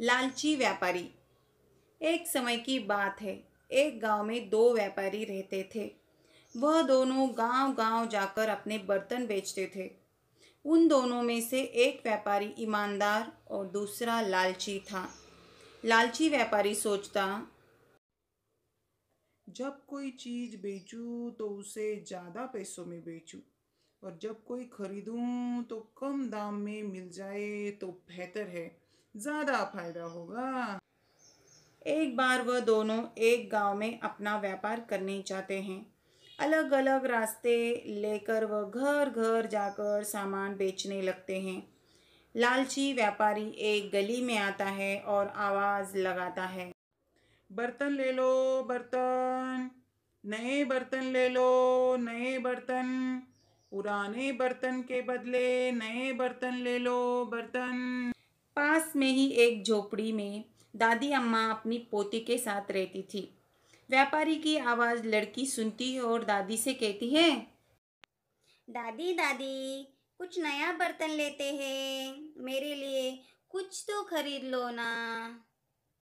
लालची व्यापारी एक समय की बात है एक गांव में दो व्यापारी रहते थे वह दोनों गांव-गांव जाकर अपने बर्तन बेचते थे उन दोनों में से एक व्यापारी ईमानदार और दूसरा लालची था लालची व्यापारी सोचता जब कोई चीज़ बेचूं तो उसे ज़्यादा पैसों में बेचूं और जब कोई खरीदूं तो कम दाम में मिल जाए तो बेहतर है ज़्यादा फायदा होगा एक बार वह दोनों एक गांव में अपना व्यापार करने जाते हैं अलग अलग रास्ते लेकर वह घर घर जाकर सामान बेचने लगते हैं लालची व्यापारी एक गली में आता है और आवाज़ लगाता है बर्तन ले लो बर्तन नए बर्तन ले लो नए बर्तन पुराने बर्तन के बदले नए बर्तन ले लो बर्तन पास में ही एक झोपड़ी में दादी अम्मा अपनी पोती के साथ रहती थी व्यापारी की आवाज़ लड़की सुनती है और दादी से कहती है दादी दादी कुछ नया बर्तन लेते हैं मेरे लिए कुछ तो खरीद लो ना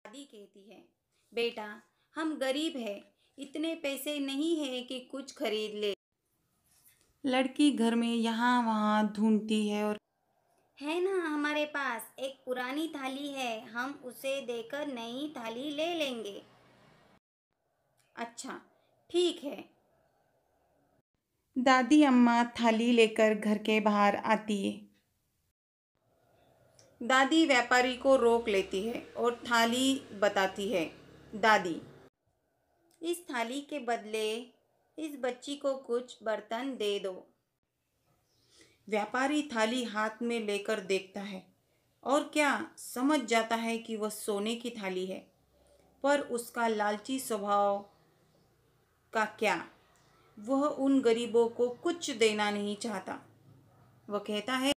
दादी कहती है बेटा हम गरीब है इतने पैसे नहीं है कि कुछ खरीद ले लड़की घर में यहाँ वहाँ ढूंढती है और है ना हमारे पास एक पुरानी थाली है हम उसे देकर नई थाली ले लेंगे अच्छा ठीक है दादी अम्मा थाली लेकर घर के बाहर आती है दादी व्यापारी को रोक लेती है और थाली बताती है दादी इस थाली के बदले इस बच्ची को कुछ बर्तन दे दो व्यापारी थाली हाथ में लेकर देखता है और क्या समझ जाता है कि वह सोने की थाली है पर उसका लालची स्वभाव का क्या वह उन गरीबों को कुछ देना नहीं चाहता वह कहता है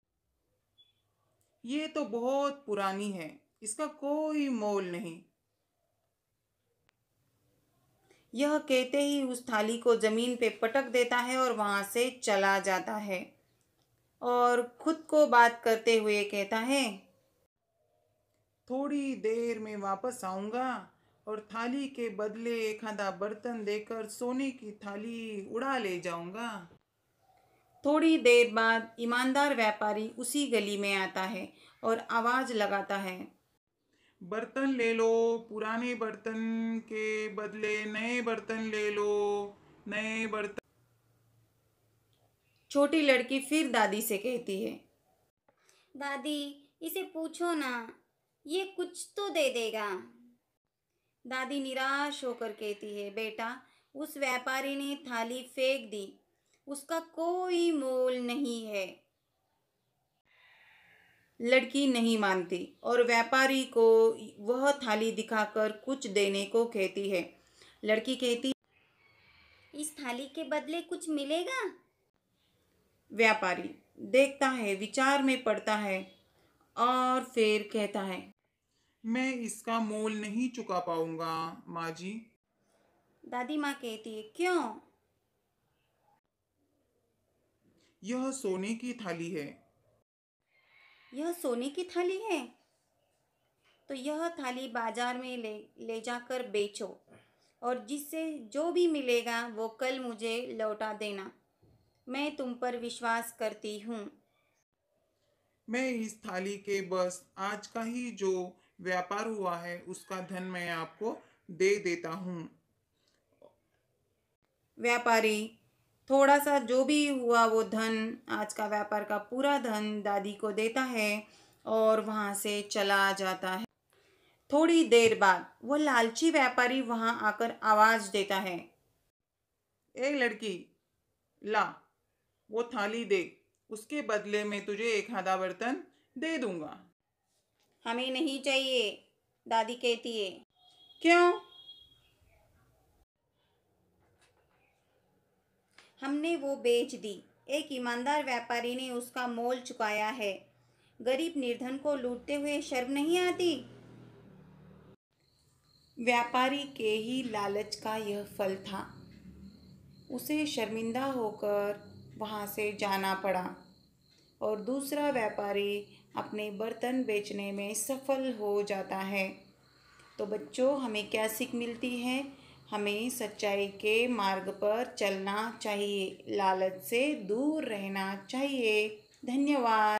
ये तो बहुत पुरानी है इसका कोई मोल नहीं यह कहते ही उस थाली को जमीन पे पटक देता है और वहां से चला जाता है और खुद को बात करते हुए कहता है थोड़ी देर में वापस आऊंगा और थाली के बदले खादा बर्तन देकर सोने की थाली उड़ा ले जाऊंगा थोड़ी देर बाद ईमानदार व्यापारी उसी गली में आता है और आवाज़ लगाता है बर्तन ले लो पुराने बर्तन के बदले नए बर्तन ले लो नए बर्तन छोटी लड़की फिर दादी से कहती है दादी इसे पूछो ना ये कुछ तो दे देगा दादी निराश होकर कहती है बेटा उस व्यापारी ने थाली फेंक दी उसका कोई मोल नहीं है लड़की नहीं मानती और व्यापारी को वह थाली दिखाकर कुछ देने को कहती है लड़की कहती इस थाली के बदले कुछ मिलेगा व्यापारी देखता है विचार में पड़ता है और फिर कहता है मैं इसका मोल नहीं चुका पाऊंगा माँ जी दादी माँ कहती है क्यों यह सोने की थाली है यह सोने की थाली है तो यह थाली बाजार में ले ले जाकर बेचो और जिससे जो भी मिलेगा वो कल मुझे लौटा देना मैं तुम पर विश्वास करती हूँ मैं इस थाली के बस आज का ही जो व्यापार हुआ है उसका धन मैं आपको दे देता हूँ व्यापारी थोड़ा सा जो भी हुआ वो धन आज का व्यापार का पूरा धन दादी को देता है और वहाँ से चला जाता है थोड़ी देर बाद वो लालची व्यापारी वहाँ आकर आवाज़ देता है ए लड़की ला वो थाली दे उसके बदले में तुझे एक आधा बर्तन दे दूंगा हमें नहीं चाहिए दादी कहती है क्यों हमने वो बेच दी एक ईमानदार व्यापारी ने उसका मोल चुकाया है गरीब निर्धन को लूटते हुए शर्म नहीं आती व्यापारी के ही लालच का यह फल था उसे शर्मिंदा होकर वहाँ से जाना पड़ा और दूसरा व्यापारी अपने बर्तन बेचने में सफल हो जाता है तो बच्चों हमें क्या सीख मिलती है हमें सच्चाई के मार्ग पर चलना चाहिए लालच से दूर रहना चाहिए धन्यवाद